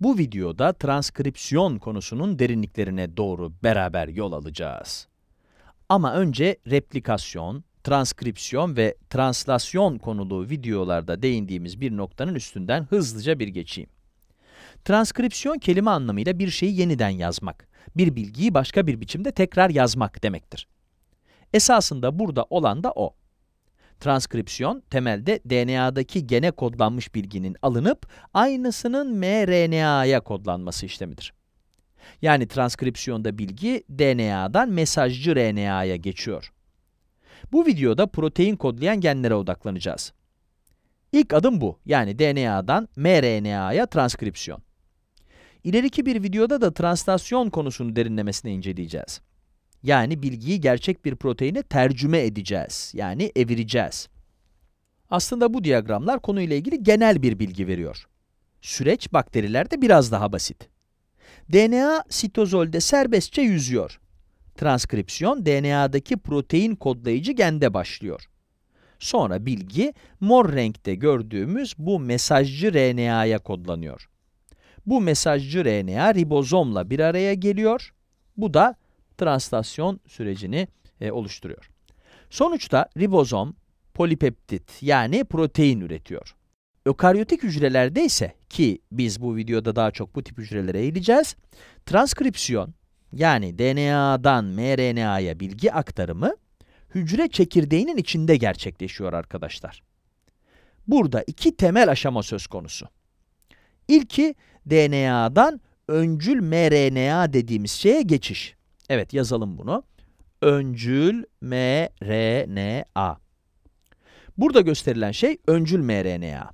Bu videoda transkripsiyon konusunun derinliklerine doğru beraber yol alacağız. Ama önce replikasyon, transkripsiyon ve translasyon konulu videolarda değindiğimiz bir noktanın üstünden hızlıca bir geçeyim. Transkripsiyon kelime anlamıyla bir şeyi yeniden yazmak, bir bilgiyi başka bir biçimde tekrar yazmak demektir. Esasında burada olan da o. Transkripsiyon temelde DNA'daki gene kodlanmış bilginin alınıp aynısının mRNA'ya kodlanması işlemidir. Yani transkripsiyonda bilgi DNA'dan mesajcı RNA'ya geçiyor. Bu videoda protein kodlayan genlere odaklanacağız. İlk adım bu. Yani DNA'dan mRNA'ya transkripsiyon. İleriki bir videoda da translasyon konusunu derinlemesine inceleyeceğiz. Yani bilgiyi gerçek bir proteine tercüme edeceğiz. Yani evireceğiz. Aslında bu diyagramlar konuyla ilgili genel bir bilgi veriyor. Süreç bakterilerde biraz daha basit. DNA sitozolde serbestçe yüzüyor. Transkripsiyon DNA'daki protein kodlayıcı gende başlıyor. Sonra bilgi mor renkte gördüğümüz bu mesajcı RNA'ya kodlanıyor. Bu mesajcı RNA ribozomla bir araya geliyor. Bu da translasyon sürecini e, oluşturuyor. Sonuçta ribozom polipeptit yani protein üretiyor. Ökaryotik hücrelerde ise ki biz bu videoda daha çok bu tip hücrelere eğileceğiz, transkripsiyon yani DNA'dan mRNA'ya bilgi aktarımı hücre çekirdeğinin içinde gerçekleşiyor arkadaşlar. Burada iki temel aşama söz konusu. İlki DNA'dan öncül mRNA dediğimiz şeye geçiş. Evet yazalım bunu. Öncül mRNA. Burada gösterilen şey öncül mRNA.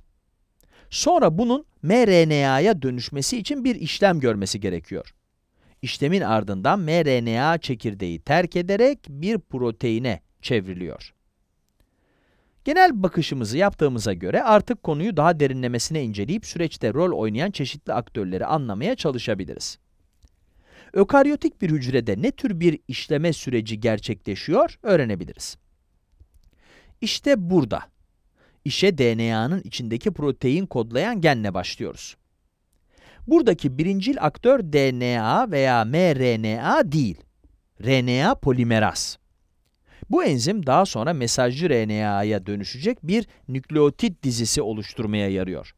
Sonra bunun mRNA'ya dönüşmesi için bir işlem görmesi gerekiyor. İşlemin ardından mRNA çekirdeği terk ederek bir proteine çevriliyor. Genel bakışımızı yaptığımıza göre artık konuyu daha derinlemesine inceleyip süreçte rol oynayan çeşitli aktörleri anlamaya çalışabiliriz. Ökaryotik bir hücrede ne tür bir işleme süreci gerçekleşiyor öğrenebiliriz. İşte burada işe DNA'nın içindeki protein kodlayan genle başlıyoruz. Buradaki birincil aktör DNA veya mRNA değil, RNA polimeraz. Bu enzim daha sonra mesajcı RNA'ya dönüşecek bir nükleotit dizisi oluşturmaya yarıyor.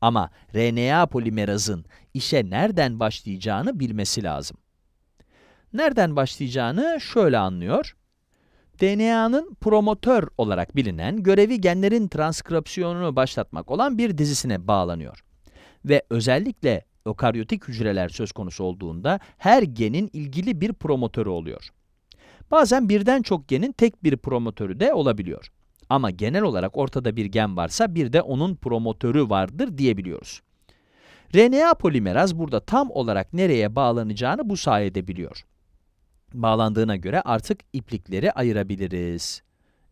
Ama RNA polimerazın işe nereden başlayacağını bilmesi lazım. Nereden başlayacağını şöyle anlıyor. DNA'nın promotör olarak bilinen, görevi genlerin transkripsiyonunu başlatmak olan bir dizisine bağlanıyor. Ve özellikle ökaryotik hücreler söz konusu olduğunda her genin ilgili bir promotörü oluyor. Bazen birden çok genin tek bir promotörü de olabiliyor. Ama genel olarak ortada bir gen varsa bir de onun promotörü vardır diyebiliyoruz. RNA polimeraz burada tam olarak nereye bağlanacağını bu sayede biliyor. Bağlandığına göre artık iplikleri ayırabiliriz.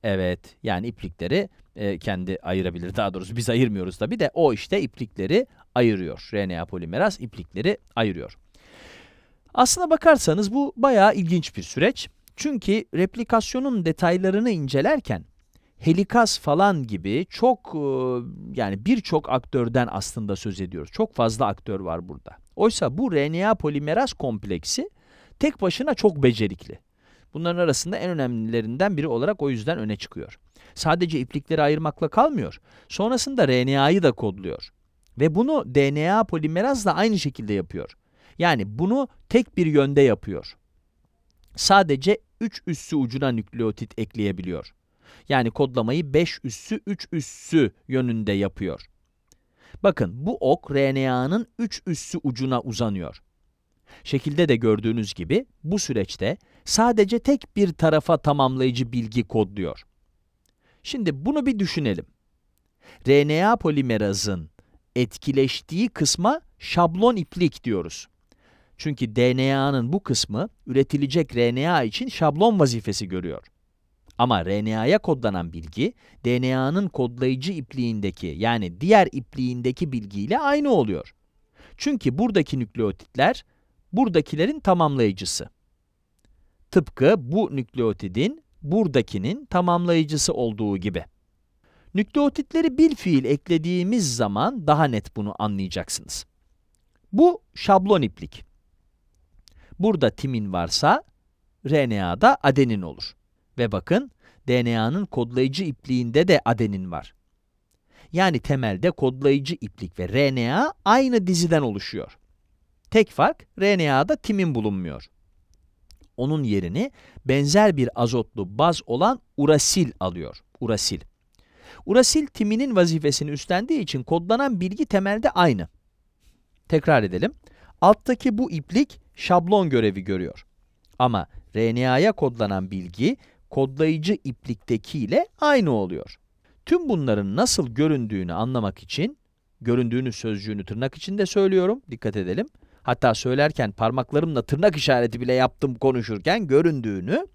Evet, yani iplikleri e, kendi ayırabilir. Daha doğrusu biz ayırmıyoruz tabi de o işte iplikleri ayırıyor. RNA polimeraz iplikleri ayırıyor. Aslına bakarsanız bu bayağı ilginç bir süreç. Çünkü replikasyonun detaylarını incelerken Helikas falan gibi çok e, yani birçok aktörden aslında söz ediyoruz. Çok fazla aktör var burada. Oysa bu RNA polimeraz kompleksi tek başına çok becerikli. Bunların arasında en önemlilerinden biri olarak o yüzden öne çıkıyor. Sadece iplikleri ayırmakla kalmıyor. Sonrasında RNA'yı da kodluyor. Ve bunu DNA polimerazla aynı şekilde yapıyor. Yani bunu tek bir yönde yapıyor. Sadece 3 üssü ucuna nükleotit ekleyebiliyor. Yani kodlamayı 5 üssü 3 üssü yönünde yapıyor. Bakın bu ok RNA'nın 3 üssü ucuna uzanıyor. Şekilde de gördüğünüz gibi bu süreçte sadece tek bir tarafa tamamlayıcı bilgi kodluyor. Şimdi bunu bir düşünelim. RNA polimerazın etkileştiği kısma şablon iplik diyoruz. Çünkü DNA'nın bu kısmı üretilecek RNA için şablon vazifesi görüyor. Ama RNA'ya kodlanan bilgi, DNA'nın kodlayıcı ipliğindeki yani diğer ipliğindeki bilgiyle aynı oluyor. Çünkü buradaki nükleotitler, buradakilerin tamamlayıcısı. Tıpkı bu nükleotidin, buradakinin tamamlayıcısı olduğu gibi. Nükleotitleri bir fiil eklediğimiz zaman daha net bunu anlayacaksınız. Bu şablon iplik. Burada timin varsa, RNA'da adenin olur. Ve bakın DNA'nın kodlayıcı ipliğinde de adenin var. Yani temelde kodlayıcı iplik ve RNA aynı diziden oluşuyor. Tek fark RNA'da timin bulunmuyor. Onun yerini benzer bir azotlu baz olan urasil alıyor. Urasil. Urasil timinin vazifesini üstlendiği için kodlanan bilgi temelde aynı. Tekrar edelim. Alttaki bu iplik şablon görevi görüyor. Ama RNA'ya kodlanan bilgi kodlayıcı iplikteki ile aynı oluyor. Tüm bunların nasıl göründüğünü anlamak için, göründüğünü sözcüğünü tırnak içinde söylüyorum, dikkat edelim. Hatta söylerken parmaklarımla tırnak işareti bile yaptım konuşurken göründüğünü.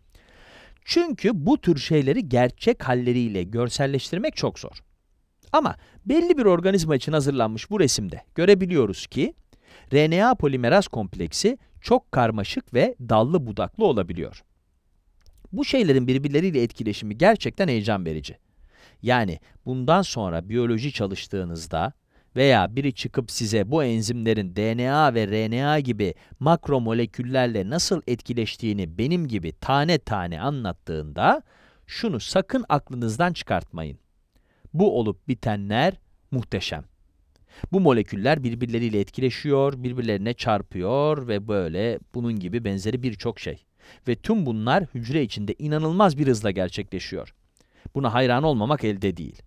Çünkü bu tür şeyleri gerçek halleriyle görselleştirmek çok zor. Ama belli bir organizma için hazırlanmış bu resimde görebiliyoruz ki, RNA polimeraz kompleksi çok karmaşık ve dallı budaklı olabiliyor. Bu şeylerin birbirleriyle etkileşimi gerçekten heyecan verici. Yani bundan sonra biyoloji çalıştığınızda veya biri çıkıp size bu enzimlerin DNA ve RNA gibi makromoleküllerle nasıl etkileştiğini benim gibi tane tane anlattığında şunu sakın aklınızdan çıkartmayın. Bu olup bitenler muhteşem. Bu moleküller birbirleriyle etkileşiyor, birbirlerine çarpıyor ve böyle bunun gibi benzeri birçok şey. Ve tüm bunlar hücre içinde inanılmaz bir hızla gerçekleşiyor. Buna hayran olmamak elde değil.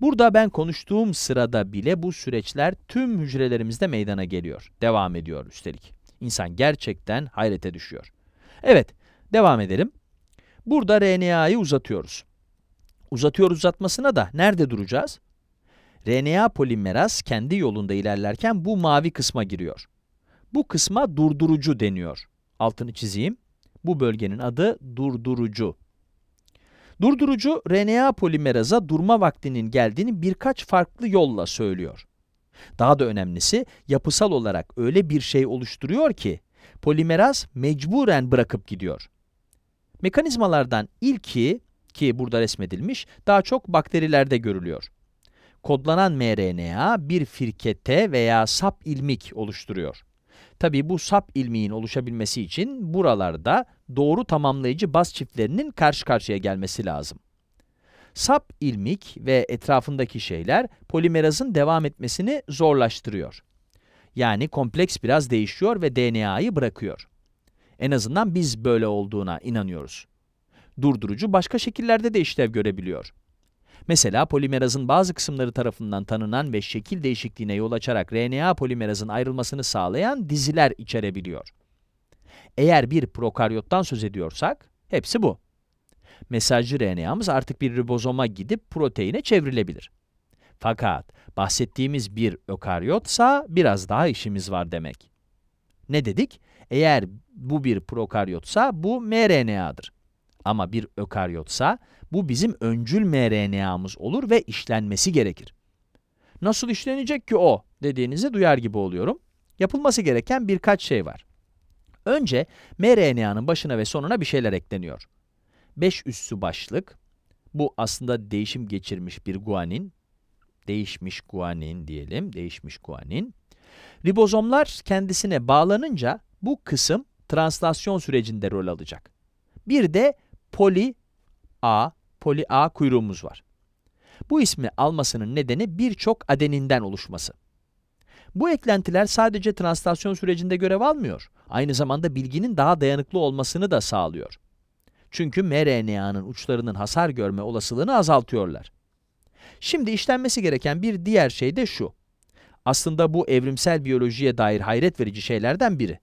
Burada ben konuştuğum sırada bile bu süreçler tüm hücrelerimizde meydana geliyor. Devam ediyor üstelik. İnsan gerçekten hayrete düşüyor. Evet, devam edelim. Burada RNA'yı uzatıyoruz. Uzatıyoruz uzatmasına da nerede duracağız? RNA polimeraz kendi yolunda ilerlerken bu mavi kısma giriyor. Bu kısma durdurucu deniyor. Altını çizeyim. Bu bölgenin adı durdurucu. Durdurucu RNA polimeraza durma vaktinin geldiğini birkaç farklı yolla söylüyor. Daha da önemlisi yapısal olarak öyle bir şey oluşturuyor ki polimeraz mecburen bırakıp gidiyor. Mekanizmalardan ilki ki burada resmedilmiş daha çok bakterilerde görülüyor. Kodlanan mRNA bir firkete veya sap ilmik oluşturuyor. Tabi bu sap ilmiğin oluşabilmesi için buralarda doğru tamamlayıcı baz çiftlerinin karşı karşıya gelmesi lazım. Sap ilmik ve etrafındaki şeyler polimerazın devam etmesini zorlaştırıyor. Yani kompleks biraz değişiyor ve DNA'yı bırakıyor. En azından biz böyle olduğuna inanıyoruz. Durdurucu başka şekillerde de işlev görebiliyor. Mesela polimerazın bazı kısımları tarafından tanınan ve şekil değişikliğine yol açarak RNA polimerazın ayrılmasını sağlayan diziler içerebiliyor. Eğer bir prokaryottan söz ediyorsak, hepsi bu. Mesajcı RNA'mız artık bir ribozoma gidip proteine çevrilebilir. Fakat bahsettiğimiz bir ökaryotsa biraz daha işimiz var demek. Ne dedik? Eğer bu bir prokaryotsa bu mRNA'dır. Ama bir ökaryotsa bu bizim öncül mRNA'mız olur ve işlenmesi gerekir. Nasıl işlenecek ki o dediğinizi duyar gibi oluyorum. Yapılması gereken birkaç şey var. Önce mRNA'nın başına ve sonuna bir şeyler ekleniyor. 5 üssü başlık, bu aslında değişim geçirmiş bir guanin, değişmiş guanin diyelim, değişmiş guanin. Ribozomlar kendisine bağlanınca bu kısım translasyon sürecinde rol alacak. Bir de poli A poli A kuyruğumuz var. Bu ismi almasının nedeni birçok adeninden oluşması. Bu eklentiler sadece translasyon sürecinde görev almıyor, aynı zamanda bilginin daha dayanıklı olmasını da sağlıyor. Çünkü mRNA'nın uçlarının hasar görme olasılığını azaltıyorlar. Şimdi işlenmesi gereken bir diğer şey de şu. Aslında bu evrimsel biyolojiye dair hayret verici şeylerden biri.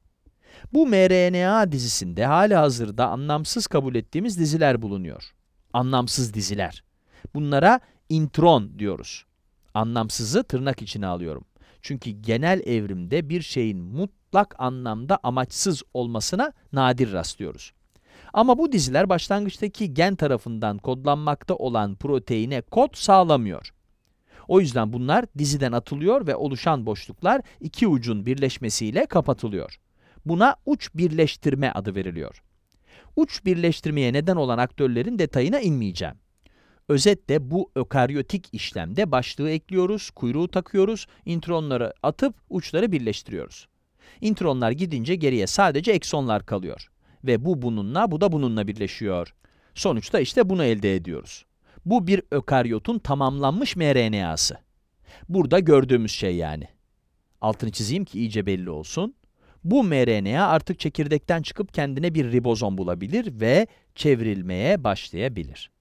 Bu mRNA dizisinde hali hazırda anlamsız kabul ettiğimiz diziler bulunuyor anlamsız diziler. Bunlara intron diyoruz. Anlamsızı tırnak içine alıyorum. Çünkü genel evrimde bir şeyin mutlak anlamda amaçsız olmasına nadir rastlıyoruz. Ama bu diziler başlangıçtaki gen tarafından kodlanmakta olan proteine kod sağlamıyor. O yüzden bunlar diziden atılıyor ve oluşan boşluklar iki ucun birleşmesiyle kapatılıyor. Buna uç birleştirme adı veriliyor uç birleştirmeye neden olan aktörlerin detayına inmeyeceğim. Özetle bu ökaryotik işlemde başlığı ekliyoruz, kuyruğu takıyoruz, intronları atıp uçları birleştiriyoruz. Intronlar gidince geriye sadece eksonlar kalıyor. Ve bu bununla, bu da bununla birleşiyor. Sonuçta işte bunu elde ediyoruz. Bu bir ökaryotun tamamlanmış mRNA'sı. Burada gördüğümüz şey yani. Altını çizeyim ki iyice belli olsun. Bu mRNA artık çekirdekten çıkıp kendine bir ribozom bulabilir ve çevrilmeye başlayabilir.